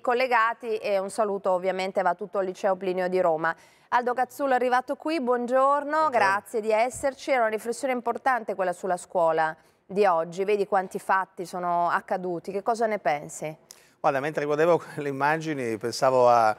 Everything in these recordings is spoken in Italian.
collegati e un saluto ovviamente va tutto al liceo Plinio di Roma. Aldo Cazzullo è arrivato qui, buongiorno, buongiorno, grazie di esserci, era una riflessione importante quella sulla scuola di oggi, vedi quanti fatti sono accaduti, che cosa ne pensi? Guarda, mentre guardavo le immagini pensavo a...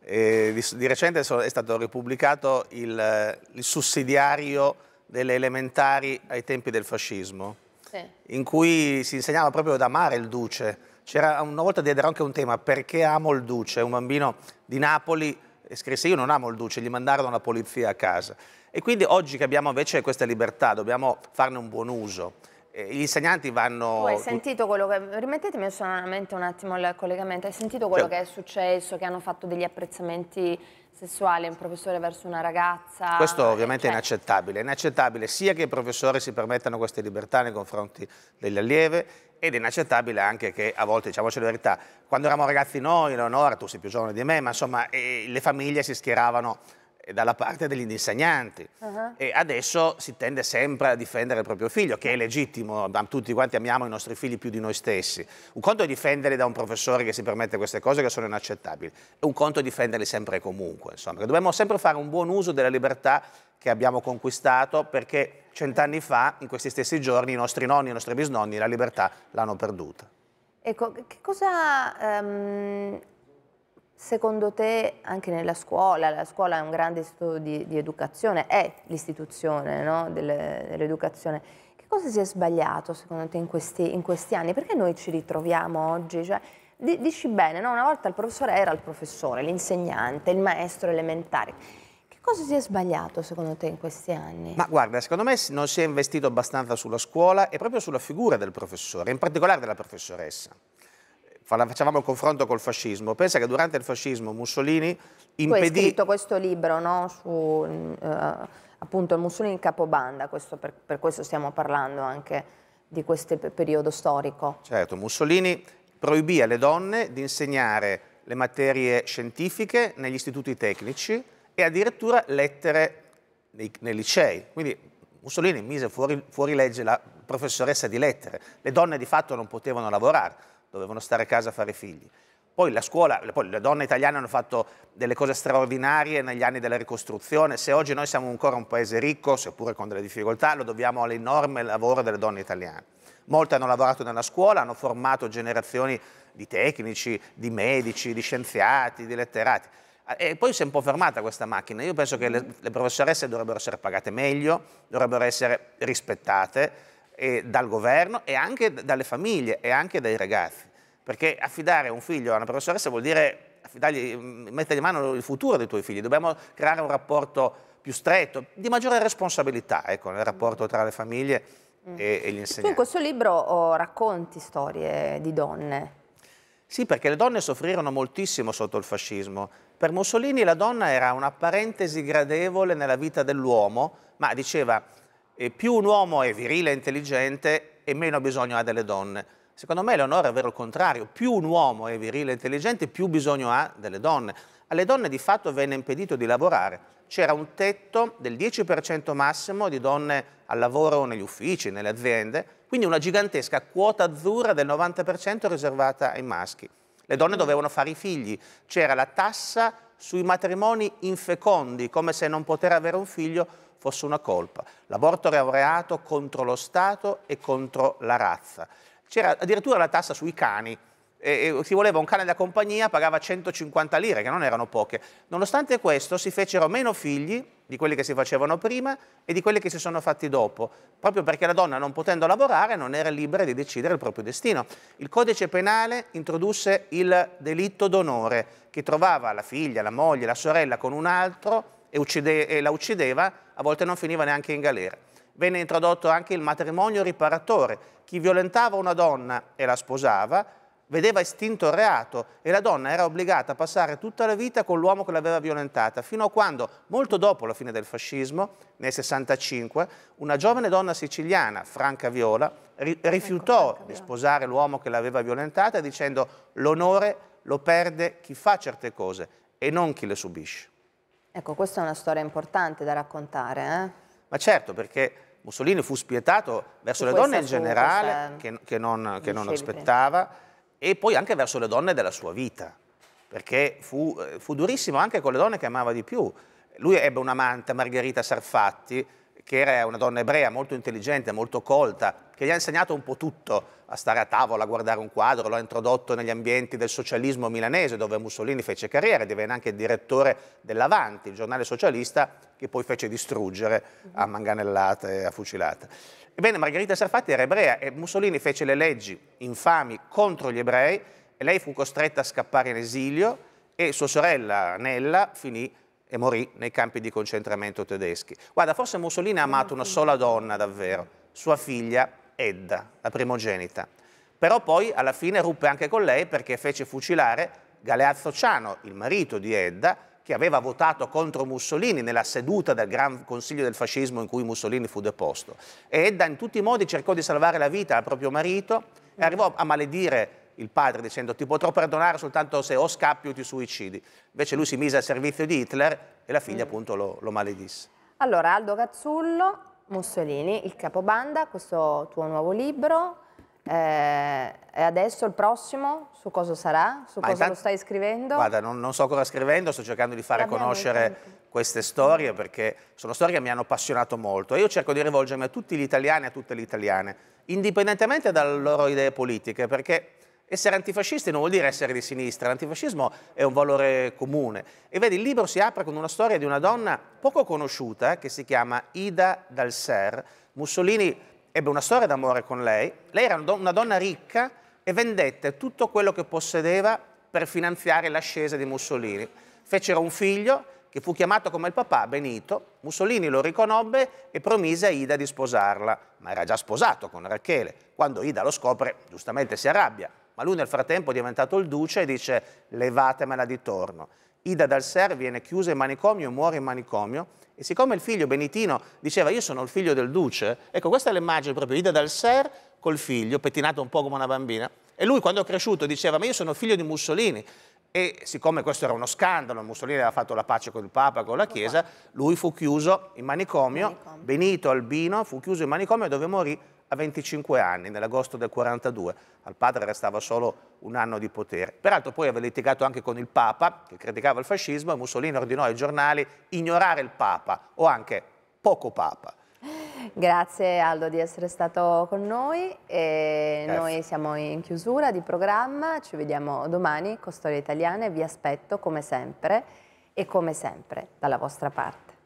Eh, di, di, recente è stato ripubblicato il, il sussidiario delle elementari ai tempi del fascismo, sì. in cui si insegnava proprio ad amare il duce, c'era una volta diedero anche un tema, perché amo il Duce? Un bambino di Napoli scrisse io non amo il Duce, gli mandarono la polizia a casa. E quindi oggi che abbiamo invece questa libertà, dobbiamo farne un buon uso. Eh, gli insegnanti vanno... Tu hai sentito quello che... Rimettetemi solamente un attimo il collegamento. Hai sentito quello cioè, che è successo, che hanno fatto degli apprezzamenti sessuali, un professore verso una ragazza? Questo eh, ovviamente cioè... è inaccettabile. È inaccettabile sia che i professori si permettano queste libertà nei confronti degli allievi, ed è inaccettabile anche che a volte, diciamoci la verità, quando eravamo ragazzi noi, Leonora, tu sei più giovane di me, ma insomma eh, le famiglie si schieravano e dalla parte degli insegnanti uh -huh. e adesso si tende sempre a difendere il proprio figlio, che è legittimo, tutti quanti amiamo i nostri figli più di noi stessi. Un conto è difenderli da un professore che si permette queste cose che sono inaccettabili, e un conto è difenderli sempre e comunque, insomma, dobbiamo sempre fare un buon uso della libertà che abbiamo conquistato perché cent'anni fa, in questi stessi giorni, i nostri nonni, i nostri bisnonni la libertà l'hanno perduta. Ecco, che cosa... Um Secondo te anche nella scuola, la scuola è un grande istituto di, di educazione, è l'istituzione no? dell'educazione. che cosa si è sbagliato secondo te in questi, in questi anni? Perché noi ci ritroviamo oggi? Cioè, di, dici bene, no? una volta il professore era il professore, l'insegnante, il maestro elementare. Che cosa si è sbagliato secondo te in questi anni? Ma guarda, secondo me non si è investito abbastanza sulla scuola e proprio sulla figura del professore, in particolare della professoressa facevamo il confronto col fascismo, pensa che durante il fascismo Mussolini impedì... Tu hai scritto questo libro no? su uh, appunto Mussolini in capobanda, questo per, per questo stiamo parlando anche di questo periodo storico. Certo, Mussolini proibì alle donne di insegnare le materie scientifiche negli istituti tecnici e addirittura lettere nei, nei licei. Quindi Mussolini mise fuori, fuori legge la professoressa di lettere. Le donne di fatto non potevano lavorare dovevano stare a casa a fare figli. Poi la scuola, poi le donne italiane hanno fatto delle cose straordinarie negli anni della ricostruzione. Se oggi noi siamo ancora un paese ricco, seppure con delle difficoltà, lo dobbiamo all'enorme lavoro delle donne italiane. Molte hanno lavorato nella scuola, hanno formato generazioni di tecnici, di medici, di scienziati, di letterati. E poi si è un po' fermata questa macchina. Io penso che le, le professoresse dovrebbero essere pagate meglio, dovrebbero essere rispettate eh, dal governo e anche dalle famiglie e anche dai ragazzi. Perché affidare un figlio a una professoressa vuol dire affidargli, mm, mettergli in mano il futuro dei tuoi figli. Dobbiamo creare un rapporto più stretto, di maggiore responsabilità, ecco, nel rapporto tra le famiglie mm. e, e gli insegnanti. Tu in questo libro oh, racconti storie di donne. Sì, perché le donne soffrirono moltissimo sotto il fascismo. Per Mussolini la donna era una parentesi gradevole nella vita dell'uomo, ma diceva e più un uomo è virile e intelligente e meno bisogno ha delle donne. Secondo me Eleonora è vero il contrario, più un uomo è virile e intelligente più bisogno ha delle donne. Alle donne di fatto venne impedito di lavorare, c'era un tetto del 10% massimo di donne al lavoro negli uffici, nelle aziende, quindi una gigantesca quota azzurra del 90% riservata ai maschi. Le donne mm. dovevano fare i figli, c'era la tassa sui matrimoni infecondi, come se non poter avere un figlio fosse una colpa. L'aborto era un reato contro lo Stato e contro la razza. C'era addirittura la tassa sui cani, e, si voleva un cane da compagnia pagava 150 lire, che non erano poche. Nonostante questo si fecero meno figli di quelli che si facevano prima e di quelli che si sono fatti dopo, proprio perché la donna non potendo lavorare non era libera di decidere il proprio destino. Il codice penale introdusse il delitto d'onore, che trovava la figlia, la moglie, la sorella con un altro e, uccide, e la uccideva, a volte non finiva neanche in galera. Venne introdotto anche il matrimonio riparatore. Chi violentava una donna e la sposava vedeva estinto il reato e la donna era obbligata a passare tutta la vita con l'uomo che l'aveva violentata, fino a quando, molto dopo la fine del fascismo, nel 65, una giovane donna siciliana, Franca Viola, ri ecco, rifiutò ecco, di sposare l'uomo che l'aveva violentata dicendo l'onore lo perde chi fa certe cose e non chi le subisce. Ecco, questa è una storia importante da raccontare. Eh? Ma certo, perché Mussolini fu spietato verso le donne in generale, che, che, non, che non aspettava, e poi anche verso le donne della sua vita, perché fu, eh, fu durissimo anche con le donne che amava di più. Lui ebbe un'amante, Margherita Sarfatti, che era una donna ebrea molto intelligente, molto colta, che gli ha insegnato un po' tutto, a stare a tavola, a guardare un quadro, lo ha introdotto negli ambienti del socialismo milanese, dove Mussolini fece carriera, divenne anche direttore dell'Avanti, il giornale socialista che poi fece distruggere a manganellate e a fucilate. Ebbene, Margherita Sarfatti era ebrea e Mussolini fece le leggi infami contro gli ebrei e lei fu costretta a scappare in esilio e sua sorella Nella finì e morì nei campi di concentramento tedeschi. Guarda, forse Mussolini ha amato una sola donna davvero, sua figlia Edda, la primogenita. Però poi alla fine ruppe anche con lei perché fece fucilare Galeazzo Ciano, il marito di Edda, che aveva votato contro Mussolini nella seduta del Gran Consiglio del Fascismo in cui Mussolini fu deposto. Edda in tutti i modi cercò di salvare la vita al proprio marito e arrivò a maledire il padre dicendo ti potrò perdonare soltanto se o scappi o ti suicidi. Invece lui si mise al servizio di Hitler e la figlia mm. appunto lo, lo maledisse. Allora, Aldo Cazzullo, Mussolini, il capobanda, questo tuo nuovo libro. Eh, e adesso il prossimo su cosa sarà? Su Ma cosa lo stai scrivendo? Guarda, non, non, so cosa scrivendo, sto cercando di fare conoscere queste storie perché sono storie che mi hanno appassionato molto e io cerco di rivolgermi a tutti gli italiani e a tutte le italiane, indipendentemente dalle loro idee politiche, perché essere antifascisti non vuol dire essere di sinistra, l'antifascismo è un valore comune. E vedi, il libro si apre con una storia di una donna poco conosciuta eh, che si chiama Ida Dalser. Mussolini ebbe una storia d'amore con lei. Lei era una donna ricca e vendette tutto quello che possedeva per finanziare l'ascesa di Mussolini. Fecero un figlio che fu chiamato come il papà Benito. Mussolini lo riconobbe e promise a Ida di sposarla, ma era già sposato con Rachele. Quando Ida lo scopre, giustamente si arrabbia ma lui nel frattempo è diventato il duce e dice levatemela di torno. Ida dal Ser viene chiusa in manicomio, muore in manicomio e siccome il figlio Benitino diceva io sono il figlio del duce, ecco questa è l'immagine proprio Ida dal Ser col figlio, pettinato un po' come una bambina, e lui quando è cresciuto diceva ma io sono figlio di Mussolini, e siccome questo era uno scandalo, Mussolini aveva fatto la pace con il Papa, con la Chiesa, lui fu chiuso in manicomio, manicomio. Benito Albino fu chiuso in manicomio dove morì a 25 anni, nell'agosto del 42. Al padre restava solo un anno di potere. Peraltro poi aveva litigato anche con il Papa, che criticava il fascismo, e Mussolini ordinò ai giornali ignorare il Papa, o anche poco Papa. Grazie Aldo di essere stato con noi e noi siamo in chiusura di programma, ci vediamo domani con Storie Italiane, vi aspetto come sempre e come sempre dalla vostra parte.